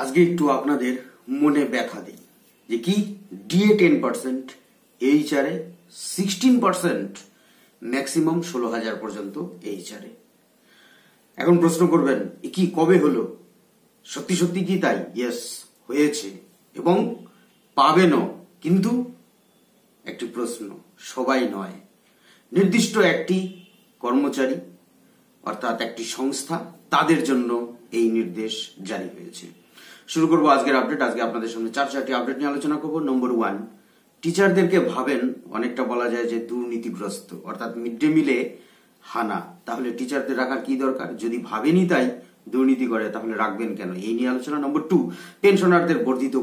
আজকে একটু আপনাদের মনে ব্যথা দিই যে কি DA ten percent HRA sixteen percent maximum ষোলো হাজার পর্যন্ত এইচআরএ এখন প্রশ্ন করবেন কি কবে হলো সত্যি সত্যি কি তাই ইয়েস হয়েছে এবং পাবেনও কিন্তু একটি প্রশ্ন সবাই নয় নির্দিষ্ট একটি কর্মচারী অর্থাৎ একটি সংস্থা তাদের জন্য এই নির্দেশ জারি হয়েছে শুরু করবো আজকের আপডেট আজকে আপনাদের সামনে চার চারটি আপডেট নিয়ে আলোচনা করবো নম্বর ওয়ান টিচারদেরকে ভাবেন অনেকটা বলা যায় যে দুর্নীতিগ্রস্ত অর্থাৎ মিড ডে মিলে হানা তাহলে টিচারদের রাখার কি দরকার যদি ভাবেনি তাই দুর্নীতি করে তাহলে রাখবেন কেন এই নিয়ে আলোচনা নম্বর টু পেনশনারদের বর্ধিত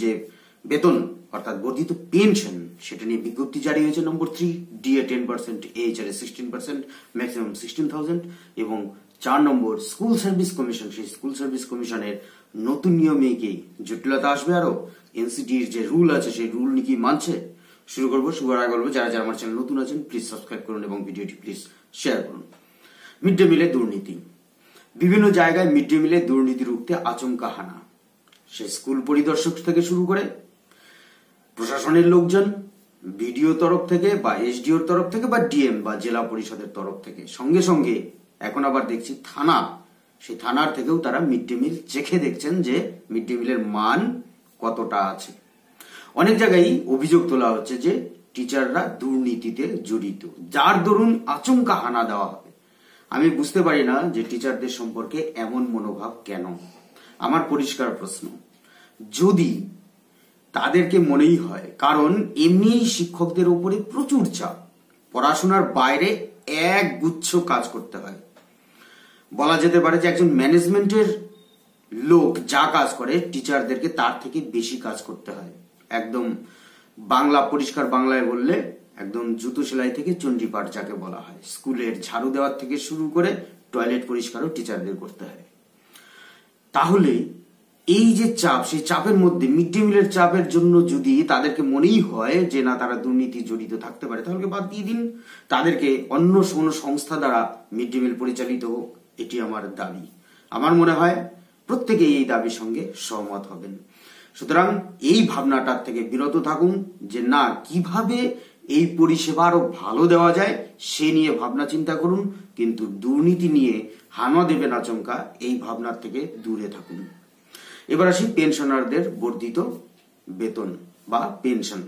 যে বেতন অর্থাৎ বর্ধিত পেনশন সেটা নিয়ে বিজ্ঞপ্তি জারি হয়েছে number three DA ten percent H R sixteen percent maximum sixteen thousand এবং চার নম্বর স্কুল সার্ভিস কমিশন সেই স্কুল সার্ভিস কমিশনের নতুন নিয়মে কি জটিলতা আসবে আরো এনসিডির যে রুল আছে সেই রুল কি মানছে শুরু করবো শুভার আগে বলবো যারা যারা আমার চ্যানেল নতুন আছেন প্লিজ সাবস্ক্রাইব করুন এবং ভিডিওটি প্লিজ শেয়ার করুন মিড ডে মিলে দুর্নীতি বিভিন্ন জায়গায় মিড ডে মিলে দুর্নীতি রুখতে আচমকা হানা সে স্কুল পরিদর্শক থেকে শুরু করে প্রশাসনের লোকজন বিডিও তরফ থেকে বা এসডিওর তরফ থেকে বা ডিএম বা জেলা পরিষদের তরফ থেকে সঙ্গে সঙ্গে এখন আবার দেখছি থানা সেই থানার থেকেও তারা মিড ডে মিল চেখে দেখছেন যে মিড ডে মিলের মান কতটা আছে অনেক জায়গায় অভিযোগ তোলা হচ্ছে যে টিচাররা দুর্নীতিতে জড়িত যার দরুন আচমকা হানা দেওয়া হবে আমি বুঝতে পারি না যে টিচারদের সম্পর্কে এমন মনোভাব কেন আমার পরিষ্কার প্রশ্ন যদি তাদেরকে মনেই হয় কারণ এমনি শিক্ষকদের উপরে প্রচুর চাপ পড়াশোনার বাইরে এক গুচ্ছ কাজ করতে হয় বলা যেতে পারে যে একজন ম্যানেজমেন্টের লোক যা কাজ করে টিচারদেরকে তার থেকে বেশি কাজ করতে হয় একদম বাংলা পরিষ্কার বাংলায় বললে একদম জুতো সেলাই থেকে চণ্ডীপাঠ যাকে বলা হয় স্কুলের ঝাড়ু দেওয়ার থেকে শুরু করে টয়লেট পরিষ্কারও টিচারদের করতে হয় তাহলে এই যে চাপ সেই চাপের মধ্যে মিড ডে মিলের চাপের জন্য যদি তাদেরকে মনেই হয় যে না তারা দুর্নীতি জড়িত থাকতে পারে তাহলে বাদ দিয়ে দিন তাদেরকে অন্য কোনো সংস্থা দ্বারা মিড ডে মিল পরিচালিত হোক এটি আমার দাবি আমার মনে হয় প্রত্যেকে এই দাবির সঙ্গে সহমত হবেন সুতরাং এই ভাবনাটার থেকে বিরত থাকুন যে না কিভাবে এই পরিষেবা আরো ভালো দেওয়া যায় সে নিয়ে ভাবনা চিন্তা করুন কিন্তু দুর্নীতি নিয়ে হানা দেবেন আচমকা এই ভাবনার থেকে দূরে থাকুন এবার আসি পেনশনারদের বর্ধিত বেতন বা পেনশন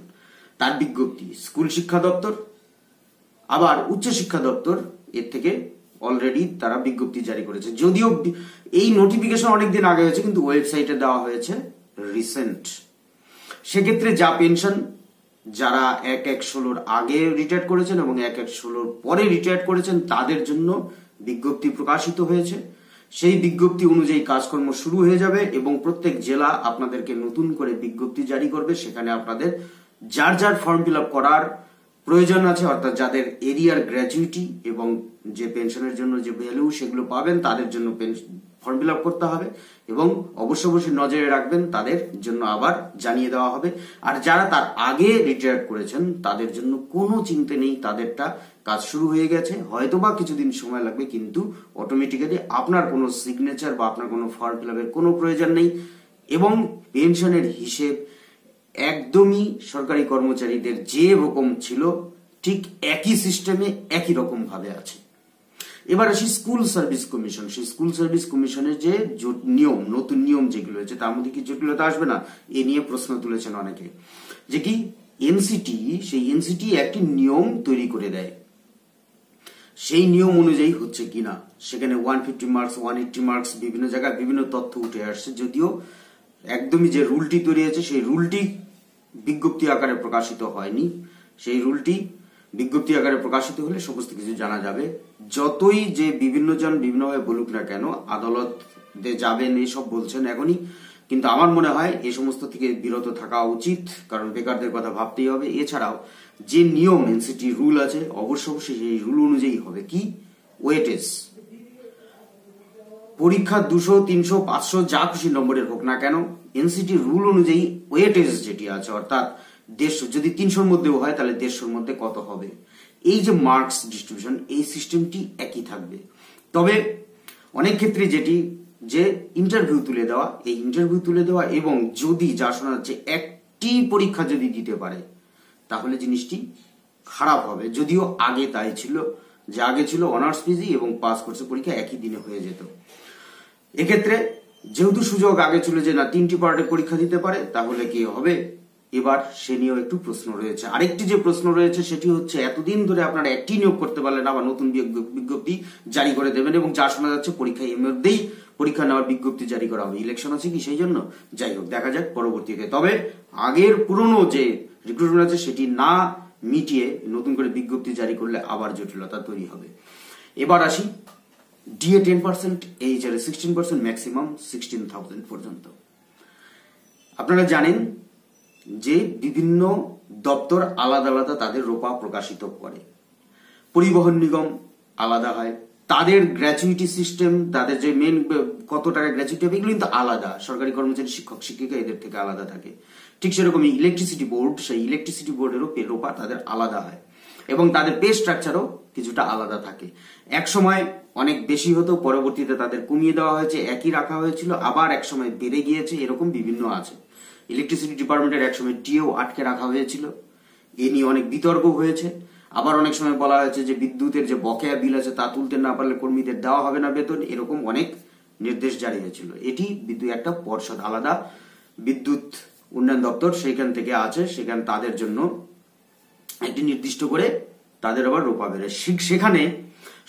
তার বিজ্ঞপ্তি স্কুল শিক্ষা দপ্তর আবার উচ্চশিক্ষা দপ্তর এর থেকে অলরেডি তারা বিজ্ঞপ্তি জারি করেছে যদিও এই নোটিফিকেশন অনেকদিন আগে হয়েছে কিন্তু ওয়েবসাইটে দেওয়া হয়েছে রিসেন্ট সেক্ষেত্রে যা পেনশন যারা এক এক ষোলোর আগে রিটায়ার করেছেন এবং এক এক ষোলোর পরে রিটায়ার করেছেন তাদের জন্য বিজ্ঞপ্তি প্রকাশিত হয়েছে সেই বিজ্ঞপ্তি অনুযায়ী কাজকর্ম শুরু হয়ে যাবে এবং প্রত্যেক জেলা আপনাদেরকে নতুন করে বিজ্ঞপ্তি জারি করবে সেখানে আপনাদের যার যার ফর্ম ফিল আপ করার প্রয়োজন আছে অর্থাৎ যাদের এরিয়ার গ্র্যাচুইটি এবং যে পেনশনের জন্য যে ভ্যালু সেগুলো পাবেন তাদের জন্য ফর্ম ফিল করতে হবে এবং অবশ্য অবশ্যই নজরে রাখবেন তাদের জন্য আবার জানিয়ে দেওয়া হবে আর যারা তার আগে রিটায়ার করেছেন তাদের জন্য কোনো চিন্তা নেই তাদেরটা কাজ শুরু হয়ে গেছে হয়তোবা কিছুদিন সময় লাগবে কিন্তু অটোমেটিক্যালি আপনার কোনো সিগনেচার বা আপনার কোনো ফর্ম ফিল কোনো প্রয়োজন নেই এবং পেনশনের হিসেব একদমই সরকারি কর্মচারীদের যে রকম ছিল ঠিক একই সিস্টেমে একই রকম ভাবে আছে এবার আসি স্কুল সার্ভিস কমিশন সেই স্কুল সার্ভিস কমিশনের যে নিয়ম নতুন নিয়ম যেগুলো আছে তার মধ্যে কি জটিলতা আসবে না এ নিয়ে প্রশ্ন তুলেছেন অনেকে যে কি এনসিটি সেই এনসিটি একটি নিয়ম তৈরি করে দেয় সেই নিয়ম অনুযায়ী হচ্ছে কিনা সেখানে one fifty marks one eighty marks বিভিন্ন জায়গায় বিভিন্ন তথ্য উঠে আসছে যদিও একদমই যে রুলটি তৈরি হয়েছে সেই রুলটি বিজ্ঞপ্তি আকারে প্রকাশিত হয়নি সেই রুলটি বিজ্ঞপ্তি আকারে প্রকাশিত হলে সমস্ত কিছু জানা যাবে যতই যে বিভিন্ন জন বিভিন্নভাবে বলুক না কেন আদালতে যাবেন এসব বলছেন এখনই কিন্তু আমার মনে হয় এ সমস্ত থেকে বিরত থাকা উচিত কারণ বেকারদের কথা ভাবতেই হবে এছাড়াও যে নিয়ম এনসিটি রুল আছে অবশ্য অবশ্যই সেই রুল অনুযায়ী হবে কি ওয়েটেজ পরীক্ষা দুশো তিনশো পাঁচশো যা খুশি নম্বরের হোক না কেন এনসিটির রুল অনুযায়ী ওয়েটেজ যেটি আছে অর্থাৎ দেড়শো যদি তিনশোর মধ্যেও হয় তাহলে দেড়শোর মধ্যে কত হবে এই যে মার্কস ডিস্ট্রিবিউশন এই সিস্টেমটি একই থাকবে তবে অনেক ক্ষেত্রে যেটি যে ইন্টারভিউ তুলে দেওয়া এই ইন্টারভিউ তুলে দেওয়া এবং যদি যা শোনা যাচ্ছে একটি পরীক্ষা যদি দিতে পারে তাহলে জিনিসটি খারাপ হবে যদিও আগে তাই ছিল যে আগে ছিল অনার্স পিজি এবং পাস কোর্সের পরীক্ষা একই দিনে হয়ে যেত এক্ষেত্রে যেহেতু সুযোগ আগে চলে যে না তিনটি পার্টে পরীক্ষা দিতে পারে তাহলে কি হবে এবার সে নিয়েও একটু প্রশ্ন রয়েছে আরেকটি যে প্রশ্ন রয়েছে সেটি হচ্ছে এতদিন ধরে আপনারা একটি নিয়োগ করতে পারলেন আবার নতুন বিজ্ঞপ্তি জারি করে দেবেন এবং যা শোনা যাচ্ছে পরীক্ষা এর মধ্যেই পরীক্ষা নেওয়ার বিজ্ঞপ্তি জারি করা হবে ইলেকশন আছে কি সেই জন্য যাই হোক দেখা যাক পরবর্তীতে তবে আগের পুরনো যে রিক্রুটমেন্ট আছে সেটি না মিটিয়ে নতুন করে বিজ্ঞপ্তি জারি করলে আবার জটিলতা তৈরি হবে এবার আসি ডিএ টেন পার্সেন্ট আর sixteen percent maximum sixteen thousand পর্যন্ত আপনারা জানেন যে বিভিন্ন দপ্তর আলাদা আলাদা তাদের রোপা প্রকাশিত করে পরিবহন নিগম আলাদা হয় তাদের গ্র্যাচুইটি সিস্টেম তাদের যে মেন কত টাকা গ্র্যাচুইটি হবে এগুলো কিন্তু আলাদা সরকারি কর্মচারী শিক্ষক শিক্ষিকা এদের থেকে আলাদা থাকে ঠিক সেরকম ইলেকট্রিসিটি বোর্ড সেই ইলেকট্রিসিটি বোর্ডেরও রোপা তাদের আলাদা হয় এবং তাদের পে স্ট্রাকচারও কিছুটা আলাদা থাকে এক সময় অনেক বেশি হতো পরবর্তীতে তাদের কমিয়ে দেওয়া হয়েছে একই রাখা হয়েছিল আবার একসময় বেড়ে গিয়েছে এরকম বিভিন্ন আছে ইলেকট্রিসিটি ডিপার্টমেন্টের একসময় টিও আটকে রাখা হয়েছিল এ নিয়ে অনেক বিতর্ক হয়েছে আবার অনেক সময় বলা হয়েছে যে বিদ্যুতের যে বকেয়া বিল আছে তা তুলতে না পারলে কর্মীদের দেওয়া হবে না বেতন এরকম অনেক নির্দেশ জারি হয়েছিল এটি বিদ্যুৎ একটা পর্ষদ আলাদা বিদ্যুৎ উন্নয়ন দপ্তর সেখান থেকে আছে সেখান তাদের জন্য একটি নির্দিষ্ট করে তাদের আবার রোপা বেড়ে সেখানে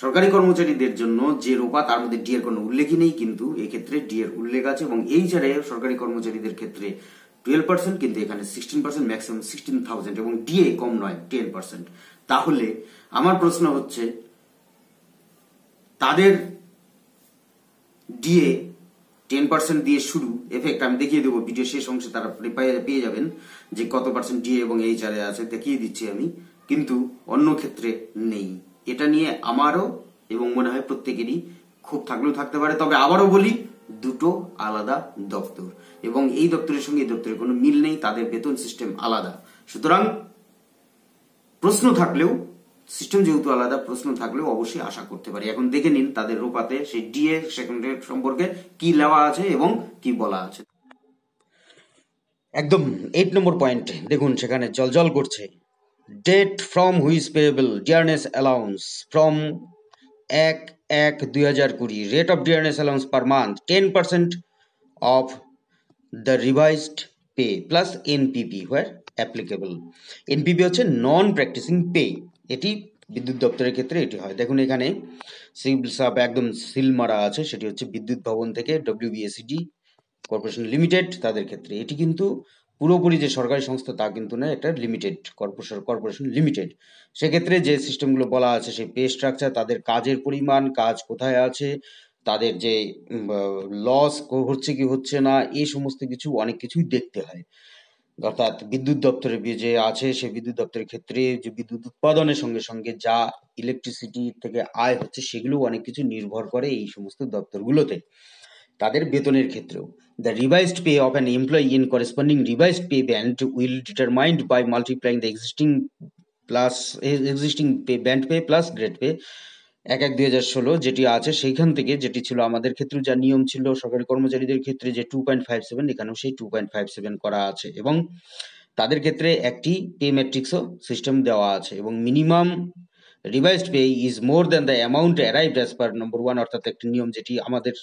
সরকারি কর্মচারীদের জন্য যে রোপা তার মধ্যে ডিএর কোনো উল্লেখই নেই কিন্তু এক্ষেত্রে ডিএর উল্লেখ আছে এবং এই ছাড়ে সরকারি কর্মচারীদের ক্ষেত্রে টুয়েলভ পার্সেন্ট কিন্তু এখানে sixteen percent maximum sixteen thousand এবং ডিএ কম নয় টেন পার্সেন্ট তাহলে আমার প্রশ্ন হচ্ছে তাদের ডিএ টেন পার্সেন্ট দিয়ে শুরু এফেক্ট আমি দেখিয়ে দেবো ভিডিও শেষ অংশে তারা পেয়ে যাবেন যে কত পার্সেন্ট ডিএ এবং এইচ আর আছে দেখিয়ে দিচ্ছি আমি কিন্তু অন্য ক্ষেত্রে নেই এটা নিয়ে আমারও এবং মনে হয় প্রত্যেকেরই খুব থাকলেও থাকতে পারে তবে আবারও বলি দুটো আলাদা দপ্তর এবং এই দপ্তরের সঙ্গে এই দপ্তরের কোনো মিল নেই তাদের বেতন সিস্টেম আলাদা সুতরাং প্রশ্ন থাকলেও সিস্টেম যেহেতু আলাদা প্রশ্ন থাকলেও অবশ্যই আশা করতে পারি এখন দেখে নিন তাদের রোপাতে সেই ডিএ সেকেন্ডের সম্পর্কে কি লেওয়া আছে এবং কি বলা আছে একদম এইট নম্বর পয়েন্ট দেখুন সেখানে জলজল করছে date from which payable dearness allowance from এক এক দুই হাজার কুড়ি rate of dearness allowance per month ten percent of the revised pay plus NPP where applicable NPP হচ্ছে নন প্র্যাকটিসিং পে এটি বিদ্যুৎ দপ্তরের ক্ষেত্রে এটি হয় দেখুন এখানে সিভিল সাব একদম সিল মারা আছে সেটি হচ্ছে বিদ্যুৎ ভবন থেকে ডব্লিউবিএসিডি কর্পোরেশন লিমিটেড তাদের ক্ষেত্রে এটি কিন্তু পুরোপুরি যে সরকারি সংস্থা তা কিন্তু না এটা লিমিটেড কর্পোরেশন কর্পোরেশন লিমিটেড সেক্ষেত্রে যে সিস্টেমগুলো বলা আছে সেই পে স্ট্রাকচার তাদের কাজের পরিমাণ কাজ কোথায় আছে তাদের যে লস হচ্ছে কি হচ্ছে না এই সমস্ত কিছু অনেক কিছুই দেখতে হয় অর্থাৎ বিদ্যুৎ দপ্তরে যে আছে সেই বিদ্যুৎ দপ্তরের ক্ষেত্রে যে বিদ্যুৎ উৎপাদনের সঙ্গে সঙ্গে যা ইলেকট্রিসিটি থেকে আয় হচ্ছে সেগুলো অনেক কিছু নির্ভর করে এই সমস্ত দপ্তরগুলোতে তাদের বেতনের ক্ষেত্রেও The revised pay of an employee in corresponding revised pay band will determined by multiplying the existing plus existing pay band pay plus grade pay এক এক দুই হাজার ষোলো যেটি আছে সেইখান থেকে যেটি ছিল আমাদের ক্ষেত্রে যা নিয়ম ছিল সরকারি কর্মচারীদের ক্ষেত্রে যে টু পয়েন্ট ফাইভ সেভেন এখানেও সেই টু পয়েন্ট ফাইভ সেভেন করা আছে এবং তাদের ক্ষেত্রে একটি পে ম্যাট্রিক্সও সিস্টেম দেওয়া আছে এবং minimum revised pay is more than the amount arrived as per number one অর্থাৎ একটি নিয়ম যেটি আমাদের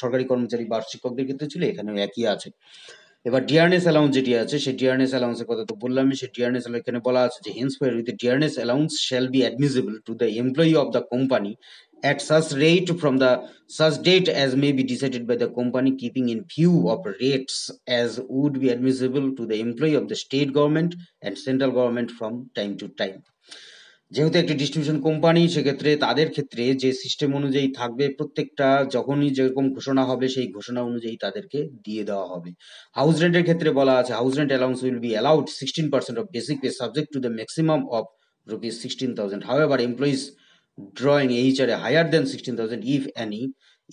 সরকারি কর্মচারী বা শিক্ষকদের ক্ষেত্রে ছিল এখানেও একই আছে এবার ডিআরএনএস অ্যালাউন্স যেটি আছে সেই ডিআরএনএস অ্যালাউন্সের কথা তো বললামই সেই ডিআরএনএস এখানে বলা আছে যে hence fair with dearness allowance shall be admissible to the employee of the company at such rate from the such date as may be decided by the company keeping in view of rates as would be admissible to the employee of the state government and central government from time to time যেহেতু একটি distribution company সেক্ষেত্রে তাদের ক্ষেত্রে যে system অনুযায়ী থাকবে প্রত্যেকটা যখনই যেরকম ঘোষণা হবে সেই ঘোষণা অনুযায়ী তাদেরকে দিয়ে দেওয়া হবে হাউস রেন্টের ক্ষেত্রে বলা আছে house rent allowance will be allowed sixteen percent of basic pay subject to the maximum of rupees sixteen thousand however employees drawing H R A higher than sixteen thousand if any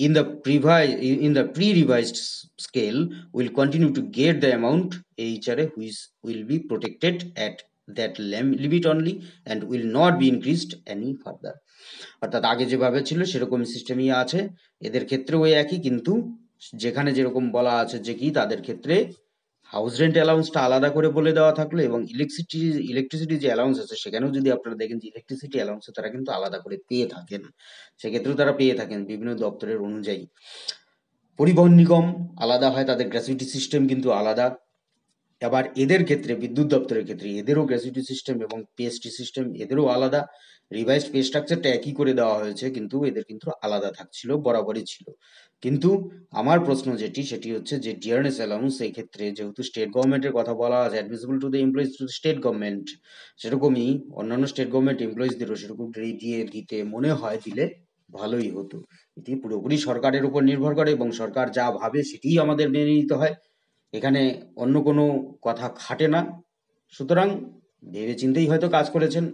in in the pre the scale will continue to get the amount H R A which will be protected at that limit only and will not be increased any further অর্থাৎ আগে যেভাবে ছিল সেরকম সিস্টেমই আছে এদের ক্ষেত্রেও একই কিন্তু যেখানে যেরকম বলা আছে যে কি তাদের ক্ষেত্রে হাউস রেন্ট অ্যালাউন্সটা আলাদা করে বলে দেওয়া থাকলো এবং ইলেকট্রিসিটি ইলেকট্রিসিটি যে অ্যালাউন্স আছে সেখানেও যদি আপনারা দেখেন যে ইলেকট্রিসিটি অ্যালাউন্স তারা কিন্তু আলাদা করে পেয়ে থাকেন সেক্ষেত্রেও তারা পেয়ে থাকেন বিভিন্ন দপ্তরের অনুযায়ী পরিবহন নিগম আলাদা হয় তাদের গ্র্যাচুইটি সিস্টেম কিন্তু আলাদা এবার এদের ক্ষেত্রে বিদ্যুৎ দপ্তরের ক্ষেত্রে এদেরও গ্র্যাচুইটি সিস্টেম এবং পিএসটি সিস্টেম এদেরও আলাদা রিভাইসড পে স্ট্রাকচারটা একই করে দেওয়া হয়েছে কিন্তু এদের কিন্তু আলাদা থাকছিল বরাবরই ছিল কিন্তু আমার প্রশ্ন যেটি সেটি হচ্ছে যে ডিয়ারনেস অ্যালাউন্স এই ক্ষেত্রে যেহেতু স্টেট গভর্নমেন্টের কথা বলা আছে admissible to the employees to state government সেরকমই অন্যান্য স্টেট গভর্নমেন্ট এমপ্লয়িজদেরও সেরকম দিয়ে দিতে মনে হয় দিলে ভালোই হতো এটি পুরোপুরি সরকারের উপর নির্ভর করে এবং সরকার যা ভাবে সেটিই আমাদের মেনে নিতে হয় এখানে অন্য কোনো কথা খাটে না সুতরাং ভেবেচিন্তেই হয়তো কাজ করেছেন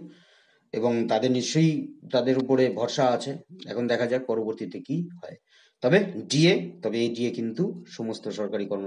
এবং তাদের নিশ্চয়ই তাদের উপরে ভরসা আছে এখন দেখা যাক পরবর্তীতে কি হয় তবে ডিএ তবে এই ডিএ কিন্তু সমস্ত সরকারি কর্ম